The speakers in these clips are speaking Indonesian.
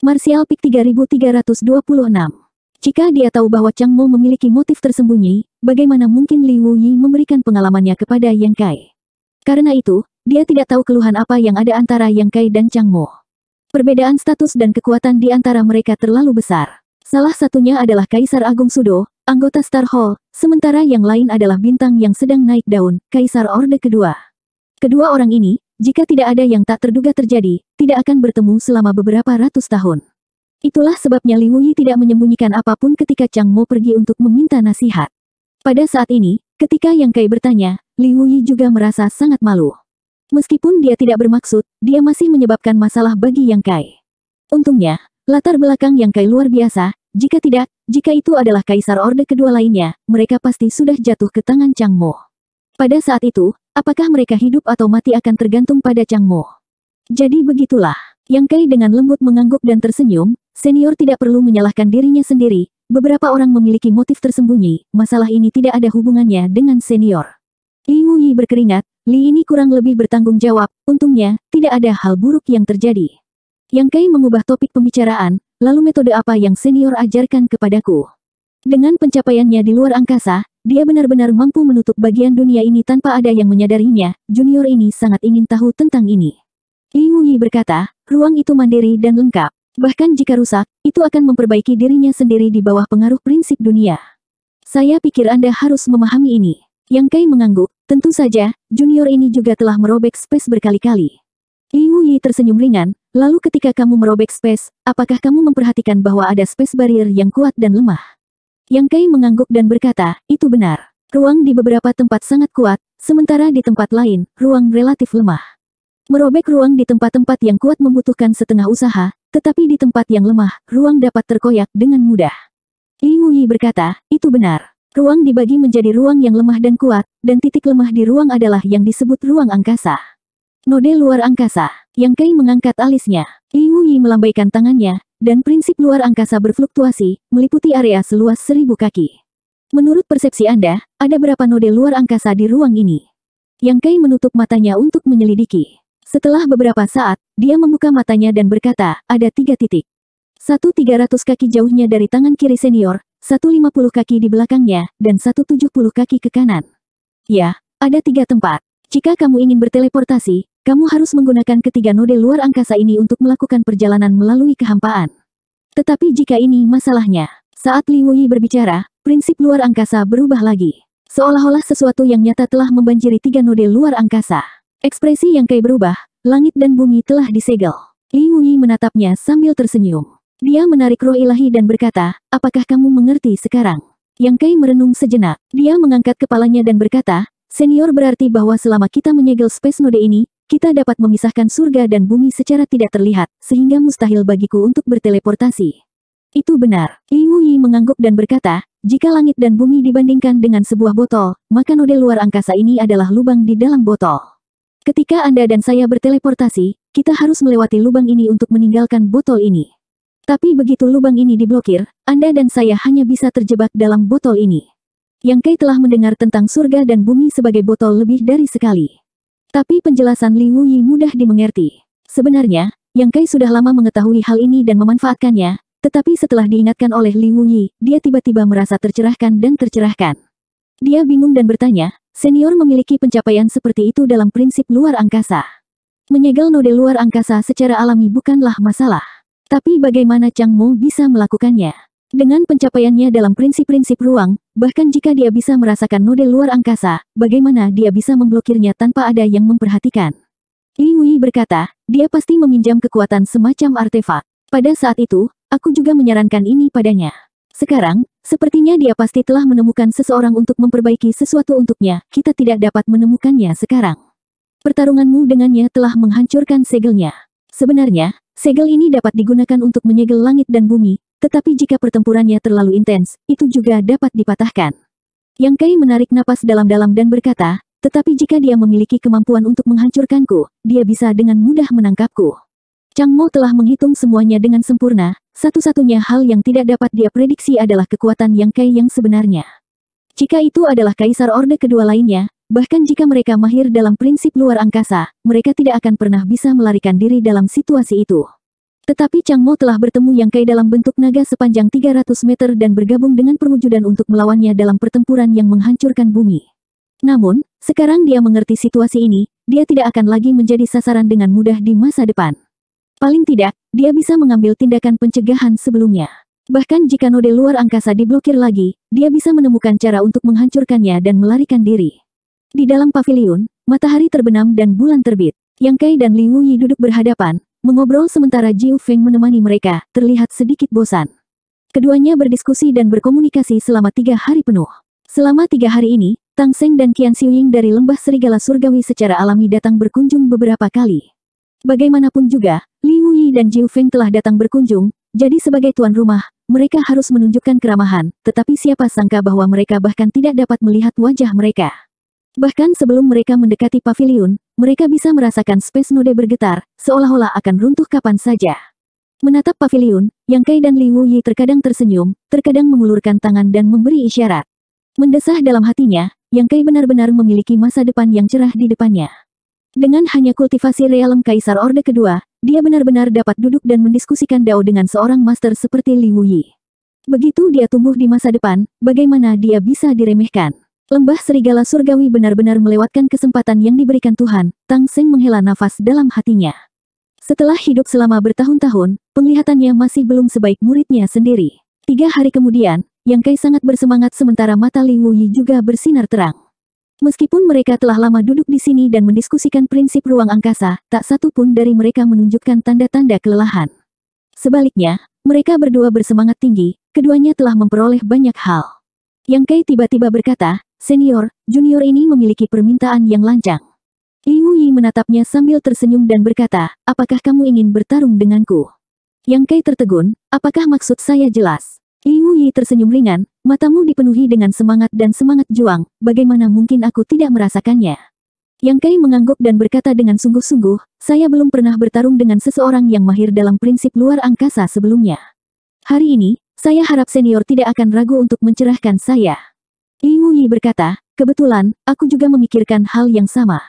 Martial Peak 3326. Jika dia tahu bahwa Chang Mo memiliki motif tersembunyi, bagaimana mungkin Li Yi memberikan pengalamannya kepada Yang Kai? Karena itu, dia tidak tahu keluhan apa yang ada antara Yang Kai dan Chang Mo. Perbedaan status dan kekuatan di antara mereka terlalu besar. Salah satunya adalah Kaisar Agung Sudo, anggota Star Hall, sementara yang lain adalah bintang yang sedang naik daun, Kaisar Orde Kedua. Kedua orang ini, jika tidak ada yang tak terduga terjadi, tidak akan bertemu selama beberapa ratus tahun. Itulah sebabnya Li Wuyi tidak menyembunyikan apapun ketika Chang Mo pergi untuk meminta nasihat. Pada saat ini, ketika Yang Kai bertanya, Li Wuyi juga merasa sangat malu. Meskipun dia tidak bermaksud, dia masih menyebabkan masalah bagi Yang Kai. Untungnya, latar belakang Yang Kai luar biasa, jika tidak, jika itu adalah kaisar orde kedua lainnya, mereka pasti sudah jatuh ke tangan Chang Mo. Pada saat itu, Apakah mereka hidup atau mati akan tergantung pada Chang Mo. Jadi begitulah. Yang Kai dengan lembut mengangguk dan tersenyum, senior tidak perlu menyalahkan dirinya sendiri. Beberapa orang memiliki motif tersembunyi, masalah ini tidak ada hubungannya dengan senior. Li Wuyi berkeringat, Li ini kurang lebih bertanggung jawab, untungnya, tidak ada hal buruk yang terjadi. Yang Kai mengubah topik pembicaraan, lalu metode apa yang senior ajarkan kepadaku. Dengan pencapaiannya di luar angkasa, dia benar-benar mampu menutup bagian dunia ini tanpa ada yang menyadarinya, junior ini sangat ingin tahu tentang ini. Li Yi berkata, ruang itu mandiri dan lengkap. Bahkan jika rusak, itu akan memperbaiki dirinya sendiri di bawah pengaruh prinsip dunia. Saya pikir Anda harus memahami ini. Yang Kai mengangguk, tentu saja, junior ini juga telah merobek space berkali-kali. Li Yi tersenyum ringan, lalu ketika kamu merobek space, apakah kamu memperhatikan bahwa ada space barrier yang kuat dan lemah? Yang Kai mengangguk dan berkata, itu benar. Ruang di beberapa tempat sangat kuat, sementara di tempat lain, ruang relatif lemah. Merobek ruang di tempat-tempat yang kuat membutuhkan setengah usaha, tetapi di tempat yang lemah, ruang dapat terkoyak dengan mudah. Li Wuyi berkata, itu benar. Ruang dibagi menjadi ruang yang lemah dan kuat, dan titik lemah di ruang adalah yang disebut ruang angkasa. Node luar angkasa, Yang Kai mengangkat alisnya. Li Wuyi melambaikan tangannya, dan prinsip luar angkasa berfluktuasi, meliputi area seluas seribu kaki. Menurut persepsi Anda, ada berapa node luar angkasa di ruang ini? Yang Kai menutup matanya untuk menyelidiki. Setelah beberapa saat, dia membuka matanya dan berkata, ada tiga titik. Satu tiga ratus kaki jauhnya dari tangan kiri senior, satu lima puluh kaki di belakangnya, dan satu tujuh puluh kaki ke kanan. Ya, ada tiga tempat. Jika kamu ingin berteleportasi, kamu harus menggunakan ketiga node luar angkasa ini untuk melakukan perjalanan melalui kehampaan. Tetapi jika ini masalahnya, saat Li Wuyi berbicara, prinsip luar angkasa berubah lagi. Seolah-olah sesuatu yang nyata telah membanjiri tiga node luar angkasa. Ekspresi yang Kai berubah, langit dan bumi telah disegel. Li Wuyi menatapnya sambil tersenyum. Dia menarik roh ilahi dan berkata, apakah kamu mengerti sekarang? Yang Kai merenung sejenak, dia mengangkat kepalanya dan berkata, Senior berarti bahwa selama kita menyegel space node ini, kita dapat memisahkan surga dan bumi secara tidak terlihat, sehingga mustahil bagiku untuk berteleportasi. Itu benar. Liu Yi mengangguk dan berkata, jika langit dan bumi dibandingkan dengan sebuah botol, maka node luar angkasa ini adalah lubang di dalam botol. Ketika Anda dan saya berteleportasi, kita harus melewati lubang ini untuk meninggalkan botol ini. Tapi begitu lubang ini diblokir, Anda dan saya hanya bisa terjebak dalam botol ini. Yang Kei telah mendengar tentang surga dan bumi sebagai botol lebih dari sekali. Tapi penjelasan Li Wuyi mudah dimengerti. Sebenarnya, Yang Kei sudah lama mengetahui hal ini dan memanfaatkannya, tetapi setelah diingatkan oleh Li Wuyi, dia tiba-tiba merasa tercerahkan dan tercerahkan. Dia bingung dan bertanya, senior memiliki pencapaian seperti itu dalam prinsip luar angkasa. Menyegel node luar angkasa secara alami bukanlah masalah. Tapi bagaimana Chang Mo bisa melakukannya? Dengan pencapaiannya dalam prinsip-prinsip ruang, bahkan jika dia bisa merasakan model luar angkasa, bagaimana dia bisa memblokirnya tanpa ada yang memperhatikan? Li Wei berkata, dia pasti meminjam kekuatan semacam artefak. Pada saat itu, aku juga menyarankan ini padanya. Sekarang, sepertinya dia pasti telah menemukan seseorang untuk memperbaiki sesuatu untuknya, kita tidak dapat menemukannya sekarang. Pertarunganmu dengannya telah menghancurkan segelnya. Sebenarnya, segel ini dapat digunakan untuk menyegel langit dan bumi, tetapi jika pertempurannya terlalu intens, itu juga dapat dipatahkan. Yang Kai menarik napas dalam-dalam dan berkata, tetapi jika dia memiliki kemampuan untuk menghancurkanku, dia bisa dengan mudah menangkapku. Chang Mo telah menghitung semuanya dengan sempurna, satu-satunya hal yang tidak dapat dia prediksi adalah kekuatan Yang Kai yang sebenarnya. Jika itu adalah kaisar orde kedua lainnya, bahkan jika mereka mahir dalam prinsip luar angkasa, mereka tidak akan pernah bisa melarikan diri dalam situasi itu. Tetapi Chang Mo telah bertemu Yang Kai dalam bentuk naga sepanjang 300 meter dan bergabung dengan perwujudan untuk melawannya dalam pertempuran yang menghancurkan bumi. Namun, sekarang dia mengerti situasi ini, dia tidak akan lagi menjadi sasaran dengan mudah di masa depan. Paling tidak, dia bisa mengambil tindakan pencegahan sebelumnya. Bahkan jika node luar angkasa diblokir lagi, dia bisa menemukan cara untuk menghancurkannya dan melarikan diri. Di dalam pavilion, matahari terbenam dan bulan terbit. Yang Kai dan Liu Yi duduk berhadapan, Mengobrol sementara Jiu Feng menemani mereka, terlihat sedikit bosan. Keduanya berdiskusi dan berkomunikasi selama tiga hari penuh. Selama tiga hari ini, Tang Seng dan Qian Xiuying dari lembah serigala surgawi secara alami datang berkunjung beberapa kali. Bagaimanapun juga, Li Wuyi dan Jiu Feng telah datang berkunjung, jadi sebagai tuan rumah, mereka harus menunjukkan keramahan, tetapi siapa sangka bahwa mereka bahkan tidak dapat melihat wajah mereka. Bahkan sebelum mereka mendekati pavilion, mereka bisa merasakan space node bergetar, seolah-olah akan runtuh kapan saja. Menatap pavilion, Yang Kai dan Li Yi terkadang tersenyum, terkadang mengulurkan tangan dan memberi isyarat. Mendesah dalam hatinya, Yang Kai benar-benar memiliki masa depan yang cerah di depannya. Dengan hanya kultivasi realem Kaisar Orde Kedua, dia benar-benar dapat duduk dan mendiskusikan Dao dengan seorang master seperti Li Yi. Begitu dia tumbuh di masa depan, bagaimana dia bisa diremehkan? Lembah serigala surgawi benar-benar melewatkan kesempatan yang diberikan Tuhan, Tang Seng menghela nafas dalam hatinya. Setelah hidup selama bertahun-tahun, penglihatannya masih belum sebaik muridnya sendiri. Tiga hari kemudian, Yang Kai sangat bersemangat sementara mata Li Wuyi juga bersinar terang. Meskipun mereka telah lama duduk di sini dan mendiskusikan prinsip ruang angkasa, tak satu pun dari mereka menunjukkan tanda-tanda kelelahan. Sebaliknya, mereka berdua bersemangat tinggi, keduanya telah memperoleh banyak hal. Yang Kei tiba-tiba berkata, Senior, junior ini memiliki permintaan yang lancang. Liu Yi menatapnya sambil tersenyum dan berkata, apakah kamu ingin bertarung denganku? Yang Kei tertegun, apakah maksud saya jelas? Liu Yi tersenyum ringan, matamu dipenuhi dengan semangat dan semangat juang, bagaimana mungkin aku tidak merasakannya? Yang Kei mengangguk dan berkata dengan sungguh-sungguh, saya belum pernah bertarung dengan seseorang yang mahir dalam prinsip luar angkasa sebelumnya. Hari ini, saya harap senior tidak akan ragu untuk mencerahkan saya. Liu Yi berkata, kebetulan, aku juga memikirkan hal yang sama.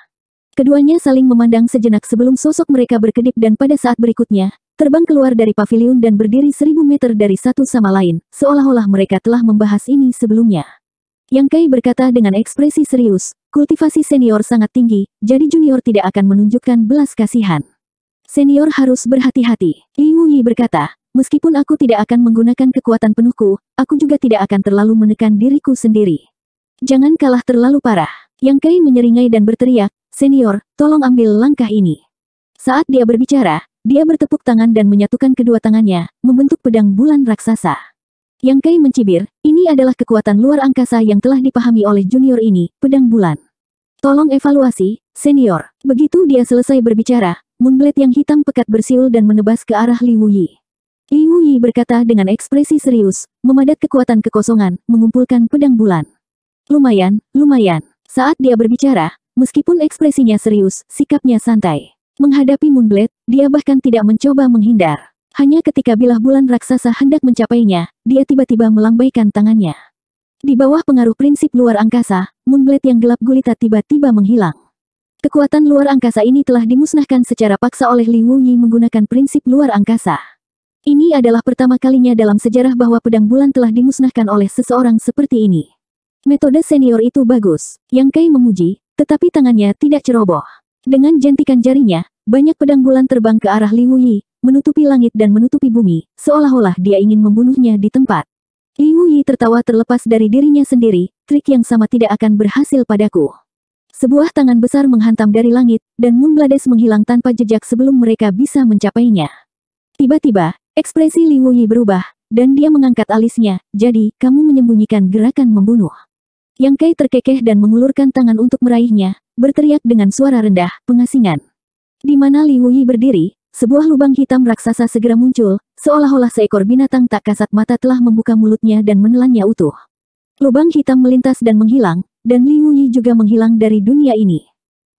Keduanya saling memandang sejenak sebelum sosok mereka berkedip dan pada saat berikutnya, terbang keluar dari pavilion dan berdiri seribu meter dari satu sama lain, seolah-olah mereka telah membahas ini sebelumnya. Yang Kai berkata dengan ekspresi serius, kultivasi senior sangat tinggi, jadi junior tidak akan menunjukkan belas kasihan. Senior harus berhati-hati. Liu Yi berkata, Meskipun aku tidak akan menggunakan kekuatan penuhku, aku juga tidak akan terlalu menekan diriku sendiri. Jangan kalah terlalu parah. Yang Kai menyeringai dan berteriak, Senior, tolong ambil langkah ini. Saat dia berbicara, dia bertepuk tangan dan menyatukan kedua tangannya, membentuk pedang bulan raksasa. Yang Kai mencibir, ini adalah kekuatan luar angkasa yang telah dipahami oleh junior ini, pedang bulan. Tolong evaluasi, senior. Begitu dia selesai berbicara, Moonblade yang hitam pekat bersiul dan menebas ke arah Li Wuyi. Liu Yi berkata dengan ekspresi serius, memadat kekuatan kekosongan, mengumpulkan pedang bulan. Lumayan, lumayan. Saat dia berbicara, meskipun ekspresinya serius, sikapnya santai. Menghadapi Moonblade, dia bahkan tidak mencoba menghindar. Hanya ketika bilah bulan raksasa hendak mencapainya, dia tiba-tiba melambaikan tangannya. Di bawah pengaruh prinsip luar angkasa, Moonblade yang gelap gulita tiba-tiba menghilang. Kekuatan luar angkasa ini telah dimusnahkan secara paksa oleh Li Yi menggunakan prinsip luar angkasa. Ini adalah pertama kalinya dalam sejarah bahwa pedang bulan telah dimusnahkan oleh seseorang seperti ini. Metode senior itu bagus, Yang Kai memuji, tetapi tangannya tidak ceroboh. Dengan jentikan jarinya, banyak pedang bulan terbang ke arah Li Wuyi, menutupi langit dan menutupi bumi, seolah-olah dia ingin membunuhnya di tempat. Li Wuyi tertawa terlepas dari dirinya sendiri, trik yang sama tidak akan berhasil padaku. Sebuah tangan besar menghantam dari langit, dan Blades menghilang tanpa jejak sebelum mereka bisa mencapainya. Tiba-tiba, Ekspresi Li Wuyi berubah, dan dia mengangkat alisnya, jadi kamu menyembunyikan gerakan membunuh. Yang Kai terkekeh dan mengulurkan tangan untuk meraihnya, berteriak dengan suara rendah, pengasingan. Di mana Li Wuyi berdiri, sebuah lubang hitam raksasa segera muncul, seolah-olah seekor binatang tak kasat mata telah membuka mulutnya dan menelannya utuh. Lubang hitam melintas dan menghilang, dan Li Wuyi juga menghilang dari dunia ini.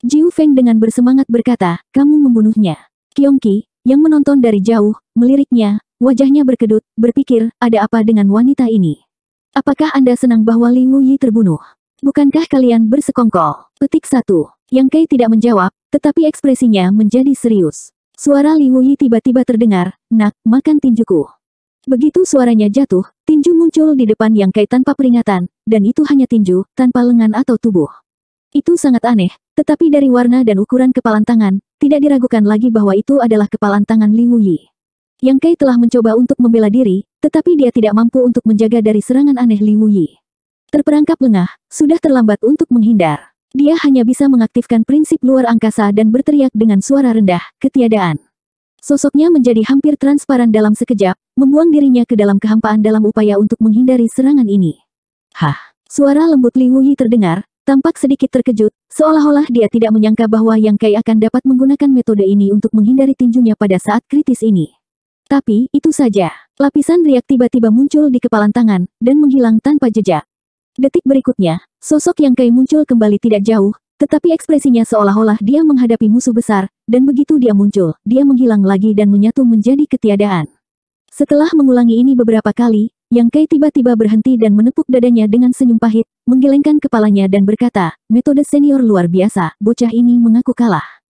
Jiu Feng dengan bersemangat berkata, kamu membunuhnya. Kiongki, yang menonton dari jauh, meliriknya, wajahnya berkedut, berpikir, ada apa dengan wanita ini? Apakah Anda senang bahwa Wu Yi terbunuh? Bukankah kalian bersekongkol? Petik satu. Yang Kei tidak menjawab, tetapi ekspresinya menjadi serius. Suara Wu Yi tiba-tiba terdengar, nak, makan tinjuku. Begitu suaranya jatuh, tinju muncul di depan Yang Kei tanpa peringatan, dan itu hanya tinju, tanpa lengan atau tubuh. Itu sangat aneh, tetapi dari warna dan ukuran kepalan tangan, tidak diragukan lagi bahwa itu adalah kepalan tangan Li Wuyi. Yang Kai telah mencoba untuk membela diri, tetapi dia tidak mampu untuk menjaga dari serangan aneh Li Wuyi. Terperangkap lengah, sudah terlambat untuk menghindar. Dia hanya bisa mengaktifkan prinsip luar angkasa dan berteriak dengan suara rendah, ketiadaan. Sosoknya menjadi hampir transparan dalam sekejap, membuang dirinya ke dalam kehampaan dalam upaya untuk menghindari serangan ini. Hah, suara lembut Li Wuyi terdengar, tampak sedikit terkejut, seolah-olah dia tidak menyangka bahwa Yang Kai akan dapat menggunakan metode ini untuk menghindari tinjunya pada saat kritis ini. Tapi, itu saja. Lapisan riak tiba-tiba muncul di kepalan tangan, dan menghilang tanpa jejak. Detik berikutnya, sosok Yang Kai muncul kembali tidak jauh, tetapi ekspresinya seolah-olah dia menghadapi musuh besar, dan begitu dia muncul, dia menghilang lagi dan menyatu menjadi ketiadaan. Setelah mengulangi ini beberapa kali, yang Kai tiba-tiba berhenti dan menepuk dadanya dengan senyum pahit, menggelengkan kepalanya dan berkata, metode senior luar biasa, bocah ini mengaku kalah.